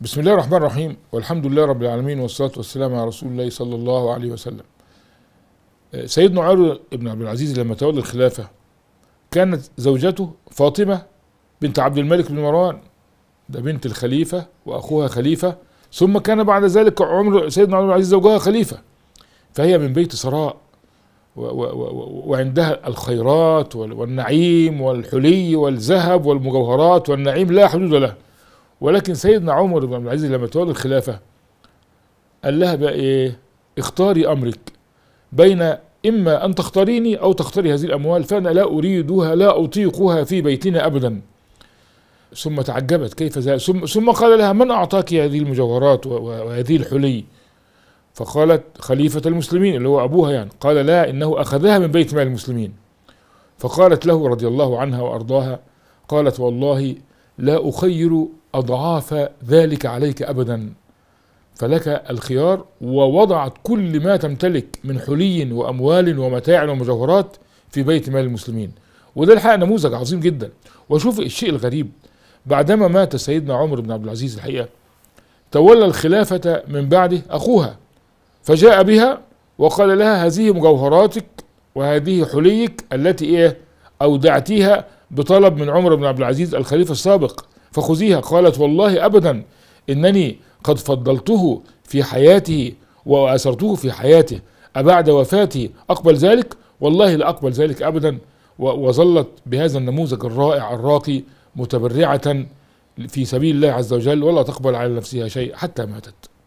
بسم الله الرحمن الرحيم والحمد لله رب العالمين والصلاة والسلام على رسول الله صلى الله عليه وسلم آه، سيدنا عمر بن عبد العزيز لما تولى الخلافة كانت زوجته فاطمة بنت عبد الملك بن مروان ده بنت الخليفة وأخوها خليفة ثم كان بعد ذلك عمر سيدنا عمر بن العزيز زوجها خليفة فهي من بيت سراء وعندها الخيرات والنعيم والحلي والذهب والمجوهرات والنعيم لا حدود له ولكن سيدنا عمر بن عبد العزيز لما تولى الخلافة قال لها بقى ايه اختاري امرك بين اما ان تختاريني او تختاري هذه الاموال فانا لا اريدها لا اطيقها في بيتنا ابدا ثم تعجبت كيف ذلك ثم, ثم قال لها من اعطاك هذه المجوهرات وهذه الحلي فقالت خليفة المسلمين اللي هو ابوها يعني قال لا انه اخذها من بيت مال المسلمين فقالت له رضي الله عنها وارضاها قالت والله لا اخير أضعاف ذلك عليك أبدا فلك الخيار ووضعت كل ما تمتلك من حلي وأموال ومتاع ومجوهرات في بيت مال المسلمين وده الحقيقة نموذج عظيم جدا وشوف الشيء الغريب بعدما مات سيدنا عمر بن عبد العزيز الحقيقة تولى الخلافة من بعده أخوها فجاء بها وقال لها هذه مجوهراتك وهذه حليك التي إيه أودعتيها بطلب من عمر بن عبد العزيز الخليفة السابق فخذيها قالت والله أبدا إنني قد فضلته في حياته وآثرته في حياته أبعد وفاتي أقبل ذلك والله لا أقبل ذلك أبدا وظلت بهذا النموذج الرائع الراقي متبرعة في سبيل الله عز وجل ولا تقبل على نفسها شيء حتى ماتت